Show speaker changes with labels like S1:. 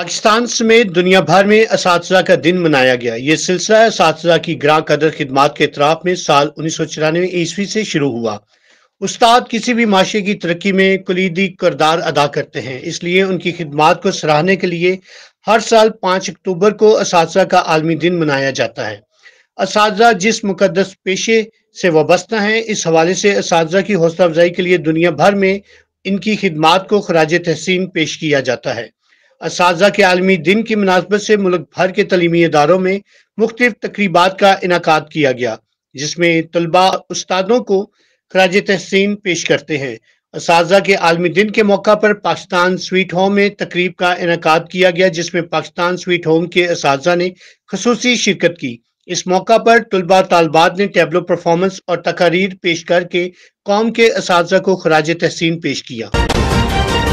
S1: पाकिस्तान समेत दुनिया भर में इस का दिन मनाया गया ये सिलसिला इस की ग्रां कदर खिदमत के इतराफ में साल उन्नीस सौ चौरानवे ईस्वी से शुरू हुआ उस्ताद किसी भी माशे की तरक्की में कलीदी करदार अदा करते हैं इसलिए उनकी खिदमत को सराहने के लिए हर साल पाँच अक्टूबर को इस का आलमी दिन मनाया जाता है इस जिस मुकदस पेशे से वाबस्ता है इस हवाले से इस की हौसला अफजाई के लिए दुनिया भर में इनकी खिदमत को खराज तहसीन पेश किया जाता है इस के आलमी दिन की मुनासबत से मुल्क भर के तलीमी इदारों में मुख्त तकरीबा का इनका किया गया जिसमें तलबा उस्तादों को खराज तहसीन पेश करते हैं इस के आलमी दिन के मौका पर पाकिस्तान स्वीट होम में तकरीब का इनका किया गया जिसमें पाकिस्तान स्वीट होम के इस ने खसूस शिरकत की इस मौका पर तलबा तलबात ने टैबलो परफॉर्मेंस और तकारीर पेश करके कौम के इस को खराज तहसीन पेश किया